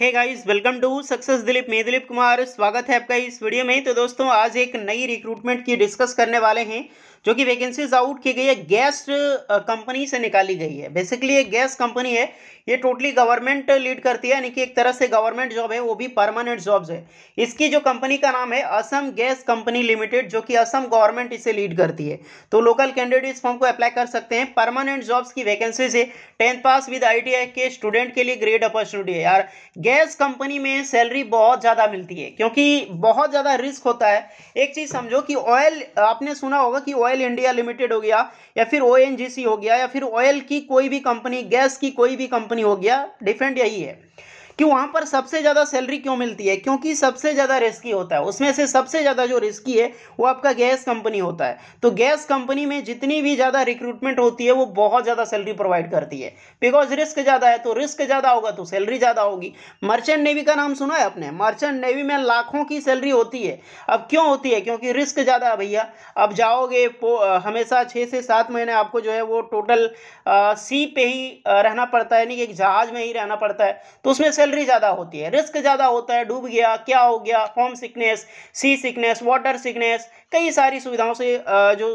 hey guys welcome to success Dilip मैं दिलीप कुमार स्वागत है आपका इस वीडियो में तो दोस्तों आज एक नई रिक्रूटमेंट की डिस्कस करने वाले हैं जो कि वैकेंसीज आउट की गई है गैस कंपनी से निकाली गई है बेसिकली ये गैस कंपनी है ये टोटली गवर्नमेंट लीड करती है यानी कि एक तरह से गवर्नमेंट जॉब है वो भी परमानेंट जॉब्स है इसकी जो कंपनी का नाम है असम गैस कंपनी लिमिटेड जो कि असम गवर्नमेंट इसे लीड करती है तो लोकल कैंडिडेट फॉर्म को अप्लाई कर सकते हैं परमानेंट जॉब्स की वैकेंसीज है टेंथ पास विद आई के स्टूडेंट के लिए ग्रेट अपॉर्चुनिटी है यार गैस कंपनी में सैलरी बहुत ज़्यादा मिलती है क्योंकि बहुत ज़्यादा रिस्क होता है एक चीज़ समझो कि ऑयल आपने सुना होगा कि ऑयल इंडिया लिमिटेड हो गया या फिर ओ हो गया या फिर ऑयल की कोई भी कंपनी गैस की कोई भी कंपनी हो गया डिफरेंट यही है कि वहाँ पर सबसे ज़्यादा सैलरी क्यों मिलती है क्योंकि सबसे ज़्यादा रिस्की होता है उसमें से सबसे ज़्यादा जो रिस्की है वो आपका गैस कंपनी होता है तो गैस कंपनी में जितनी भी ज़्यादा रिक्रूटमेंट होती है वो बहुत ज़्यादा सैलरी प्रोवाइड करती है बिकॉज रिस्क ज़्यादा है तो रिस्क ज़्यादा होगा तो सैलरी ज़्यादा होगी मर्चेंट नेवी का नाम सुना है आपने मर्चेंट नेवी में लाखों की सैलरी होती है अब क्यों होती है क्योंकि रिस्क ज़्यादा है भैया अब जाओगे हमेशा छः से सात महीने आपको जो है वो टोटल सी पे ही रहना पड़ता है यानी कि एक जहाज़ में ही रहना पड़ता है तो उसमें सैलरी ज़्यादा होती है रिस्क ज़्यादा होता है डूब गया क्या हो गया home sickness sea sickness water sickness कई सारी सुविधाओं से जो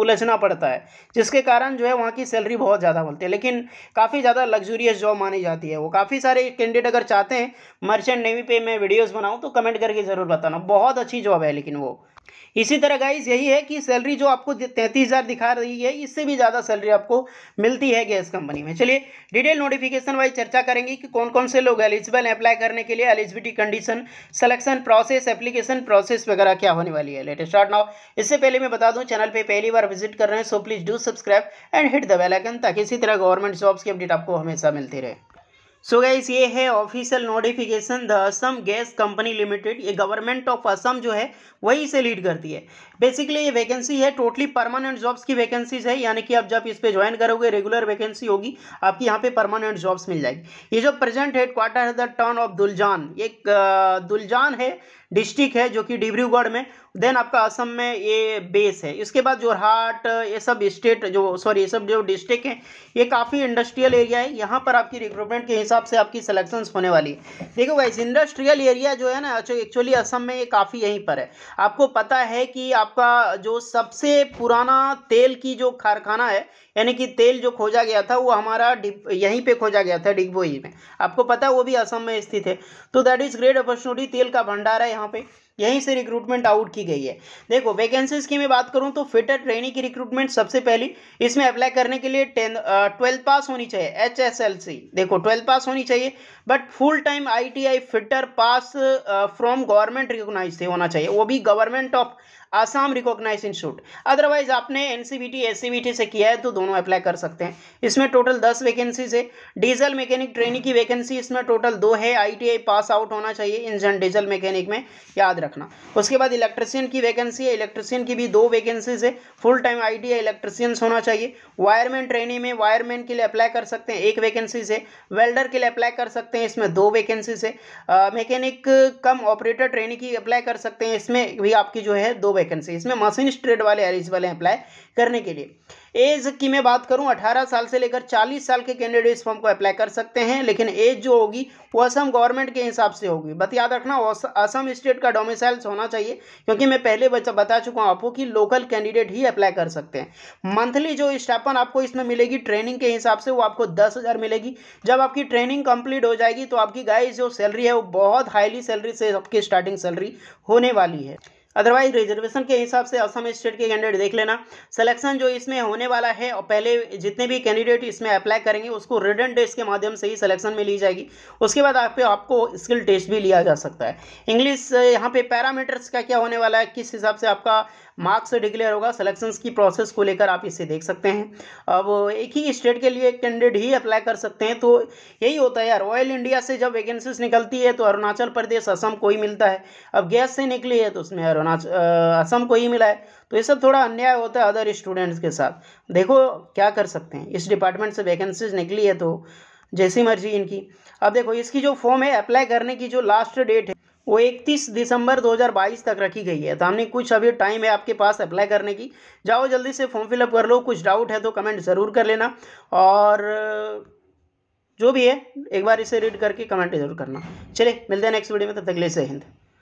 उलझना पड़ता है जिसके कारण जो है वहाँ की सैलरी बहुत ज़्यादा मिलती है लेकिन काफ़ी ज़्यादा लग्जूरियस जॉब मानी जाती है वो काफ़ी सारे कैंडिडेट अगर चाहते हैं मर्चेंट नेवी पे मैं वीडियोज़ बनाऊँ तो कमेंट करके ज़रूर बताना बहुत अच्छी जॉब है लेकिन वो इसी तरह गाइज यही है कि सैलरी जो आपको तैंतीस हज़ार दिखा रही है इससे भी ज़्यादा सैलरी आपको मिलती है गैस कंपनी में चलिए डिटेल नोटिफिकेशन वाइज चर्चा करेंगे कि कौन कौन से लोग एलिजिबल हैं अप्लाई करने के लिए eligibility condition selection process application process वगैरह क्या होने वाली है लेटेस्ट स्टार्ट नाउ इससे पहले मैं बता दूँ चैनल पर पहली बार विजिट कर रहे हैं so please do subscribe and hit the bell icon ताकि इसी तरह गवर्नमेंट जॉब्स की अपडेट आपको हमेशा मिलती रहे सो गाइस ये है official notification the Assam gas company limited ये गवर्नमेंट ऑफ असम जो है वही से लीड करती है बेसिकली ये वैकेंसी है टोटली परमानेंट जॉब्स की वैकेंसीज है यानी कि आप जब इस पे ज्वाइन करोगे रेगुलर वैकेंसी होगी आपकी यहाँ पे परमानेंट जॉब्स मिल जाएगी ये जो प्रेजेंट हेड क्वार्टर है द टर्न ऑफ दुलजान ये दुलजान है डिस्ट्रिक्ट है जो कि डिब्रूगढ़ में देन आपका असम में ये बेस है इसके बाद जोरहाट ये सब स्टेट जो सॉरी ये सब जो डिस्ट्रिक्ट है ये काफ़ी इंडस्ट्रियल एरिया है यहाँ पर आपकी रिक्रूटमेंट के हिसाब से आपकी सिलेक्शंस होने वाली है देखो वाइस इंडस्ट्रियल एरिया जो है ना एक्चुअली असम में ये काफ़ी यहीं पर है आपको पता है कि आपका जो सबसे पुराना तेल की जो कारखाना है यानी कि तेल जो खोजा गया था वो हमारा यहीं पर खोजा गया था डिगबोई में आपको पता है वो भी असम में स्थित है तो दैट इज़ ग्रेट अपॉर्चुनिटी तेल का भंडार है यहाँ यहाँ पे यहीं से रिक्रूटमेंट आउट की गई है देखो वैकेंसीज की मैं बात करूँ तो फिटर ट्रेनिंग की रिक्रूटमेंट सबसे पहली इसमें अप्लाई करने के लिए टेन ट्वेल्थ पास होनी चाहिए एच एस एल सी देखो ट्वेल्थ पास होनी चाहिए but full time I T I fitter pass from government recognise होना चाहिए वो भी government of Assam recognise institute otherwise आपने एन सी से किया है तो दोनों अप्लाई कर सकते हैं इसमें टोटल दस वैकेंसीज है डीजल मैकेनिक ट्रेनिंग की वैकेंसी इसमें टोटल दो है आई पास आउट होना चाहिए इंजन डीजल मैकेनिक में याद रखना उसके बाद इलेक्ट्रिशियन की वैकेंसी है इलेक्ट्रिशियन की भी दो वैकेंसीज है full time I T electricians होना चाहिए वायरमैन ट्रेनिंग में वायरमैन के लिए अप्लाई कर सकते हैं एक वैकेंसीज है वेल्डर के लिए अप्लाई कर सकते हैं इसमें दो वैकेंसीज है मैकेनिक कम ऑपरेटर ट्रेनिंग की अप्लाई कर सकते हैं इसमें भी आपकी जो है दो वैकेंसी इसमें मशीन ट्रेड वाले एलिजिबल हैं अप्लाई करने के लिए एज की मैं बात करूं 18 साल से लेकर 40 साल के कैंडिडेट इस फॉर्म को अप्लाई कर सकते हैं लेकिन एज जो होगी वो असम गवर्नमेंट के हिसाब से होगी बट याद रखना असम स्टेट का डोमिसाइल्स होना चाहिए क्योंकि मैं पहले बता चुका हूं आपको कि लोकल कैंडिडेट ही अप्लाई कर सकते हैं मंथली जो स्टापन आपको इसमें मिलेगी ट्रेनिंग के हिसाब से वो आपको दस मिलेगी जब आपकी ट्रेनिंग कंप्लीट हो जाएगी तो आपकी गाय जो सैलरी है वो बहुत हाईली सैलरी से आपकी स्टार्टिंग सैलरी होने वाली है अदरवाइज रिजर्वेशन के हिसाब से असम स्टेट के कैंडिडेट देख लेना सिलेक्शन जो इसमें होने वाला है और पहले जितने भी कैंडिडेट इसमें अप्लाई करेंगे उसको रिटर्न टेस्ट के माध्यम से ही सिलेक्शन में ली जाएगी उसके बाद आप पे आपको स्किल टेस्ट भी लिया जा सकता है इंग्लिश यहाँ पे पैरामीटर्स का क्या होने वाला है किस हिसाब से आपका मार्क्स डिक्लेयर होगा सिलेक्शन की प्रोसेस को लेकर आप इसे देख सकते हैं अब एक ही स्टेट के लिए कैंडिडेट ही अप्लाई कर सकते हैं तो यही होता है यार ऑयल इंडिया से जब वैकेंसीज निकलती है तो अरुणाचल प्रदेश असम ही मिलता है अब गैस से निकली है तो उसमें अरुणाचल असम को ही मिला है तो ये सब थोड़ा अन्याय होता है अदर स्टूडेंट्स के साथ देखो क्या कर सकते हैं इस डिपार्टमेंट से वैकेंसीज निकली है तो जैसी मर्जी इनकी अब देखो इसकी जो फॉर्म है अप्लाई करने की जो लास्ट डेट है वो 31 दिसंबर 2022 तक रखी गई है तो हमने कुछ अभी टाइम है आपके पास अप्लाई करने की जाओ जल्दी से फॉर्म फिलअप कर लो कुछ डाउट है तो कमेंट ज़रूर कर लेना और जो भी है एक बार इसे रीड करके कमेंट जरूर करना चलिए मिलते हैं नेक्स्ट वीडियो में तब तक ले से हिंद